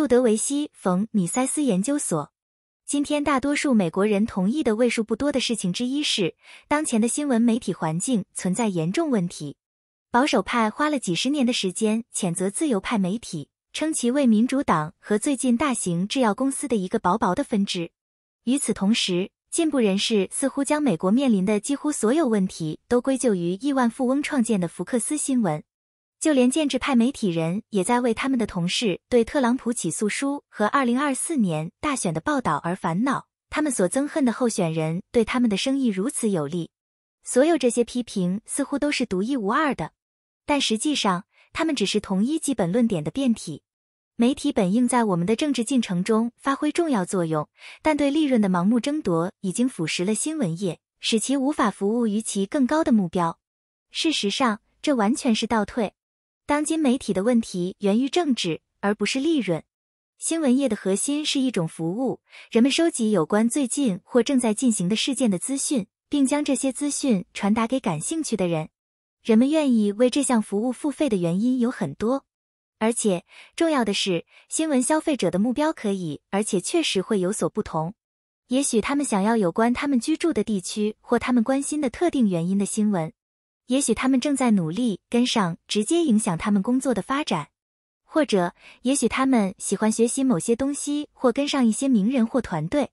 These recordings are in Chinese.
路德维希·冯·米塞斯研究所，今天大多数美国人同意的为数不多的事情之一是，当前的新闻媒体环境存在严重问题。保守派花了几十年的时间谴责自由派媒体，称其为民主党和最近大型制药公司的一个薄薄的分支。与此同时，进步人士似乎将美国面临的几乎所有问题都归咎于亿万富翁创建的福克斯新闻。就连建制派媒体人也在为他们的同事对特朗普起诉书和二零二四年大选的报道而烦恼。他们所憎恨的候选人对他们的生意如此有利，所有这些批评似乎都是独一无二的，但实际上，他们只是同一基本论点的变体。媒体本应在我们的政治进程中发挥重要作用，但对利润的盲目争夺已经腐蚀了新闻业，使其无法服务于其更高的目标。事实上，这完全是倒退。当今媒体的问题源于政治，而不是利润。新闻业的核心是一种服务，人们收集有关最近或正在进行的事件的资讯，并将这些资讯传达给感兴趣的人。人们愿意为这项服务付费的原因有很多，而且重要的是，新闻消费者的目标可以而且确实会有所不同。也许他们想要有关他们居住的地区或他们关心的特定原因的新闻。也许他们正在努力跟上直接影响他们工作的发展，或者也许他们喜欢学习某些东西或跟上一些名人或团队，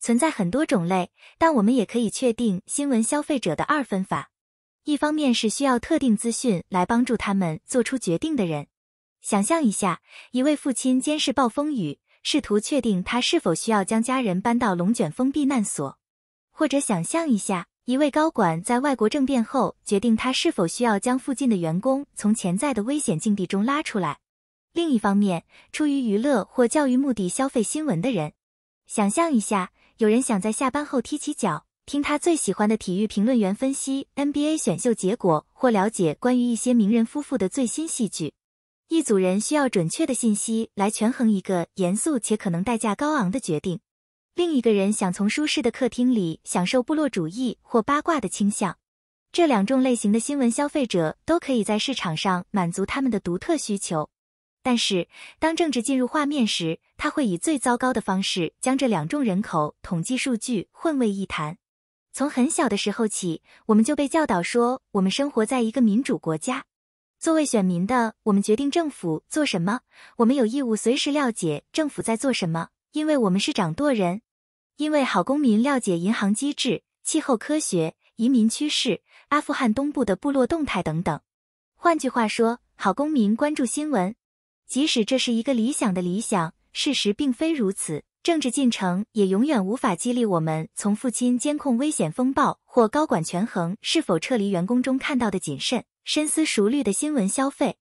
存在很多种类。但我们也可以确定新闻消费者的二分法：一方面是需要特定资讯来帮助他们做出决定的人。想象一下，一位父亲监视暴风雨，试图确定他是否需要将家人搬到龙卷风避难所；或者想象一下。一位高管在外国政变后决定他是否需要将附近的员工从潜在的危险境地中拉出来。另一方面，出于娱乐或教育目的消费新闻的人，想象一下，有人想在下班后踢起脚，听他最喜欢的体育评论员分析 NBA 选秀结果，或了解关于一些名人夫妇的最新戏剧。一组人需要准确的信息来权衡一个严肃且可能代价高昂的决定。另一个人想从舒适的客厅里享受部落主义或八卦的倾向，这两种类型的新闻消费者都可以在市场上满足他们的独特需求。但是，当政治进入画面时，他会以最糟糕的方式将这两种人口统计数据混为一谈。从很小的时候起，我们就被教导说，我们生活在一个民主国家，作为选民的我们决定政府做什么，我们有义务随时了解政府在做什么，因为我们是掌舵人。因为好公民了解银行机制、气候科学、移民趋势、阿富汗东部的部落动态等等。换句话说，好公民关注新闻，即使这是一个理想的理想，事实并非如此。政治进程也永远无法激励我们从父亲监控危险风暴或高管权衡是否撤离员工中看到的谨慎、深思熟虑的新闻消费。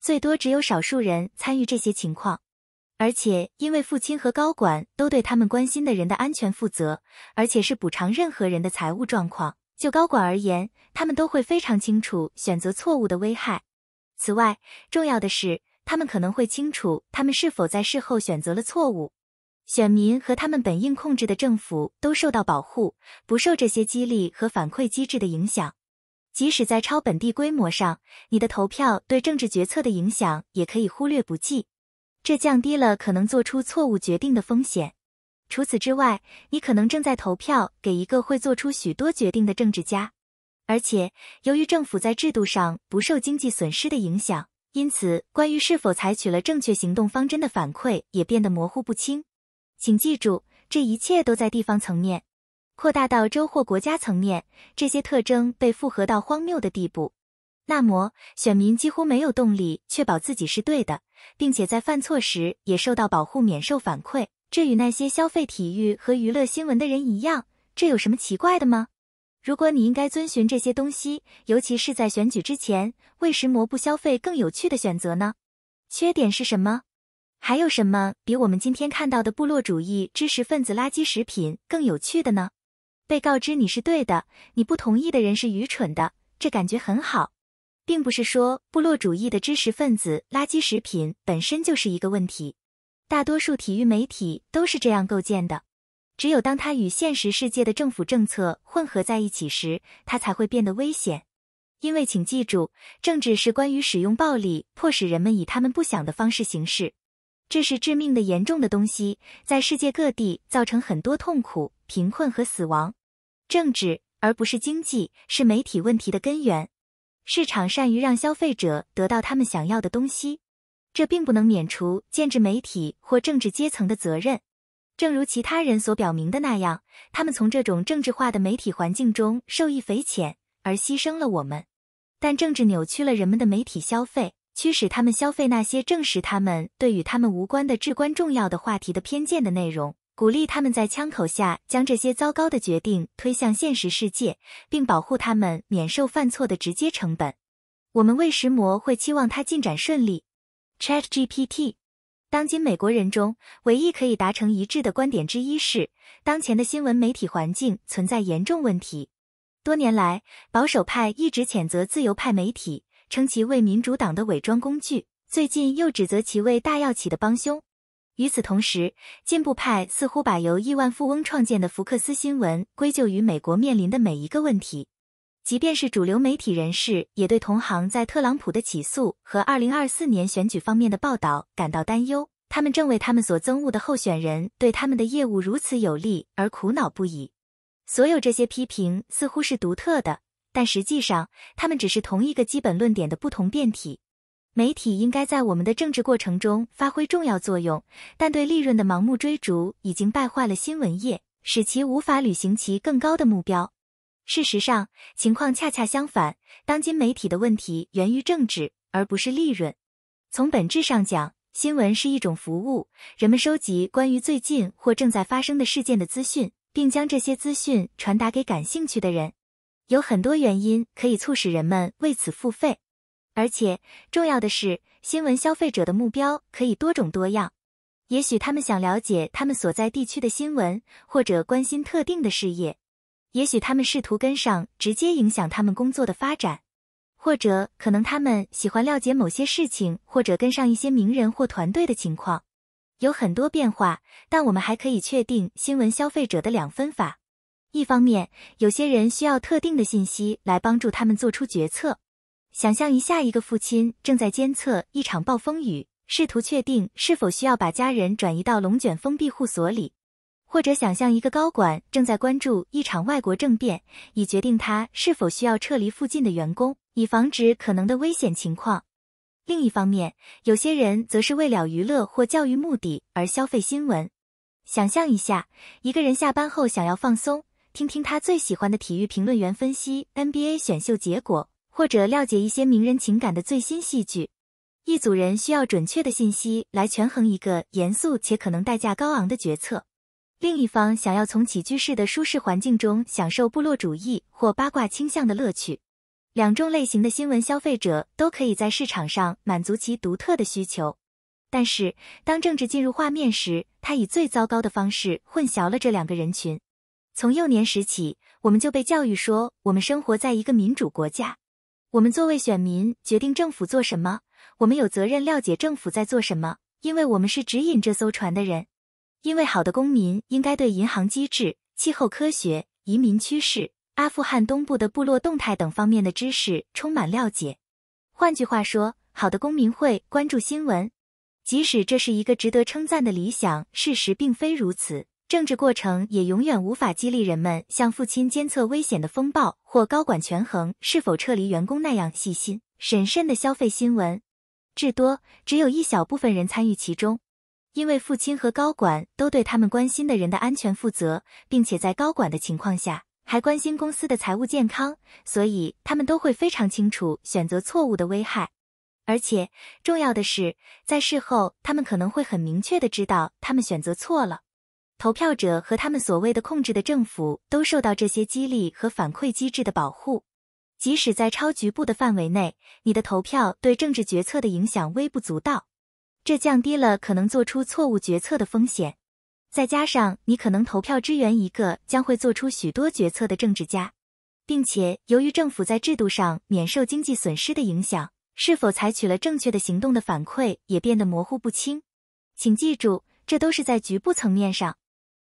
最多只有少数人参与这些情况。而且，因为父亲和高管都对他们关心的人的安全负责，而且是补偿任何人的财务状况。就高管而言，他们都会非常清楚选择错误的危害。此外，重要的是，他们可能会清楚他们是否在事后选择了错误。选民和他们本应控制的政府都受到保护，不受这些激励和反馈机制的影响。即使在超本地规模上，你的投票对政治决策的影响也可以忽略不计。这降低了可能做出错误决定的风险。除此之外，你可能正在投票给一个会做出许多决定的政治家，而且由于政府在制度上不受经济损失的影响，因此关于是否采取了正确行动方针的反馈也变得模糊不清。请记住，这一切都在地方层面。扩大到州或国家层面，这些特征被复合到荒谬的地步。那么，选民几乎没有动力确保自己是对的，并且在犯错时也受到保护免受反馈。这与那些消费体育和娱乐新闻的人一样。这有什么奇怪的吗？如果你应该遵循这些东西，尤其是在选举之前，为什么不消费更有趣的选择呢？缺点是什么？还有什么比我们今天看到的部落主义、知识分子、垃圾食品更有趣的呢？被告知你是对的，你不同意的人是愚蠢的，这感觉很好。并不是说部落主义的知识分子垃圾食品本身就是一个问题，大多数体育媒体都是这样构建的。只有当它与现实世界的政府政策混合在一起时，它才会变得危险。因为，请记住，政治是关于使用暴力迫使人们以他们不想的方式行事，这是致命的、严重的东西，在世界各地造成很多痛苦、贫困和死亡。政治而不是经济是媒体问题的根源。市场善于让消费者得到他们想要的东西，这并不能免除建制媒体或政治阶层的责任。正如其他人所表明的那样，他们从这种政治化的媒体环境中受益匪浅，而牺牲了我们。但政治扭曲了人们的媒体消费，驱使他们消费那些证实他们对与他们无关的至关重要的话题的偏见的内容。鼓励他们在枪口下将这些糟糕的决定推向现实世界，并保护他们免受犯错的直接成本。我们为石魔会期望它进展顺利。ChatGPT，当今美国人中唯一可以达成一致的观点之一是，当前的新闻媒体环境存在严重问题。多年来，保守派一直谴责自由派媒体，称其为民主党的伪装工具，最近又指责其为大药企的帮凶。与此同时，进步派似乎把由亿万富翁创建的福克斯新闻归咎于美国面临的每一个问题。即便是主流媒体人士，也对同行在特朗普的起诉和二零二四年选举方面的报道感到担忧。他们正为他们所憎恶的候选人对他们的业务如此有利而苦恼不已。所有这些批评似乎是独特的，但实际上，他们只是同一个基本论点的不同变体。媒体应该在我们的政治过程中发挥重要作用，但对利润的盲目追逐已经败坏了新闻业，使其无法履行其更高的目标。事实上，情况恰恰相反，当今媒体的问题源于政治，而不是利润。从本质上讲，新闻是一种服务，人们收集关于最近或正在发生的事件的资讯，并将这些资讯传达给感兴趣的人。有很多原因可以促使人们为此付费。而且重要的是，新闻消费者的目标可以多种多样。也许他们想了解他们所在地区的新闻，或者关心特定的事业；也许他们试图跟上直接影响他们工作的发展；或者可能他们喜欢了解某些事情，或者跟上一些名人或团队的情况。有很多变化，但我们还可以确定新闻消费者的两分法：一方面，有些人需要特定的信息来帮助他们做出决策。想象一下，一个父亲正在监测一场暴风雨，试图确定是否需要把家人转移到龙卷风庇护所里；或者想象一个高管正在关注一场外国政变，以决定他是否需要撤离附近的员工，以防止可能的危险情况。另一方面，有些人则是为了娱乐或教育目的而消费新闻。想象一下，一个人下班后想要放松，听听他最喜欢的体育评论员分析 NBA 选秀结果。或者了解一些名人情感的最新戏剧，一组人需要准确的信息来权衡一个严肃且可能代价高昂的决策，另一方想要从起居室的舒适环境中享受部落主义或八卦倾向的乐趣。两种类型的新闻消费者都可以在市场上满足其独特的需求，但是当政治进入画面时，它以最糟糕的方式混淆了这两个人群。从幼年时起，我们就被教育说我们生活在一个民主国家。我们作为选民决定政府做什么，我们有责任了解政府在做什么，因为我们是指引这艘船的人。因为好的公民应该对银行机制、气候科学、移民趋势、阿富汗东部的部落动态等方面的知识充满了解。换句话说，好的公民会关注新闻，即使这是一个值得称赞的理想，事实并非如此。政治过程也永远无法激励人们像父亲监测危险的风暴或高管权衡是否撤离员工那样细心审慎的消费新闻，至多只有一小部分人参与其中，因为父亲和高管都对他们关心的人的安全负责，并且在高管的情况下还关心公司的财务健康，所以他们都会非常清楚选择错误的危害，而且重要的是，在事后他们可能会很明确的知道他们选择错了。投票者和他们所谓的控制的政府都受到这些激励和反馈机制的保护，即使在超局部的范围内，你的投票对政治决策的影响微不足道，这降低了可能做出错误决策的风险。再加上你可能投票支援一个将会做出许多决策的政治家，并且由于政府在制度上免受经济损失的影响，是否采取了正确的行动的反馈也变得模糊不清。请记住，这都是在局部层面上。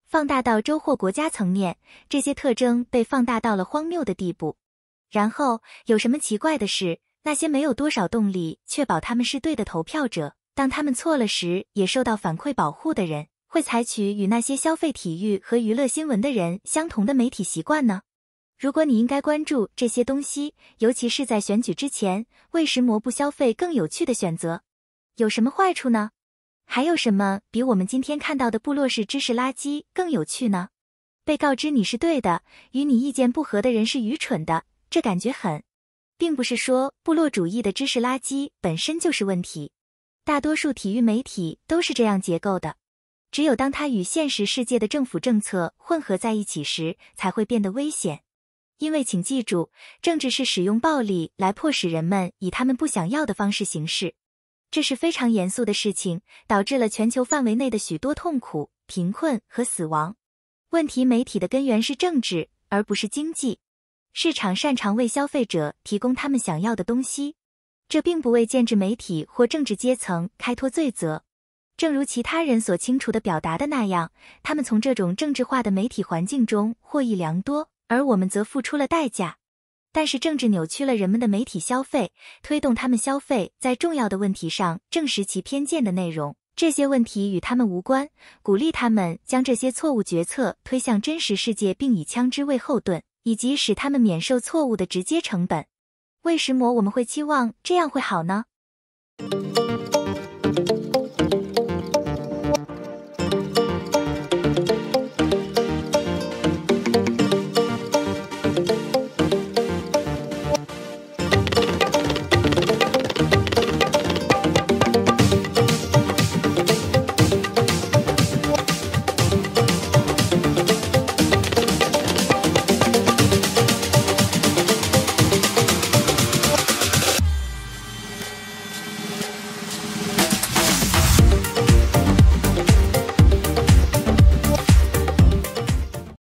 放大到州或国家层面，这些特征被放大到了荒谬的地步。然后有什么奇怪的是，那些没有多少动力确保他们是对的投票者，当他们错了时也受到反馈保护的人，会采取与那些消费体育和娱乐新闻的人相同的媒体习惯呢？如果你应该关注这些东西，尤其是在选举之前为什么不消费更有趣的选择？有什么坏处呢？还有什么比我们今天看到的部落式知识垃圾更有趣呢？被告知你是对的，与你意见不合的人是愚蠢的，这感觉很。并不是说部落主义的知识垃圾本身就是问题，大多数体育媒体都是这样结构的。只有当它与现实世界的政府政策混合在一起时，才会变得危险。因为请记住，政治是使用暴力来迫使人们以他们不想要的方式行事。这是非常严肃的事情，导致了全球范围内的许多痛苦、贫困和死亡。问题媒体的根源是政治，而不是经济。市场擅长为消费者提供他们想要的东西，这并不为建制媒体或政治阶层开脱罪责。正如其他人所清楚地表达的那样，他们从这种政治化的媒体环境中获益良多，而我们则付出了代价。但是政治扭曲了人们的媒体消费，推动他们消费在重要的问题上证实其偏见的内容；这些问题与他们无关，鼓励他们将这些错误决策推向真实世界，并以枪支为后盾，以及使他们免受错误的直接成本。为什么我们会期望这样会好呢？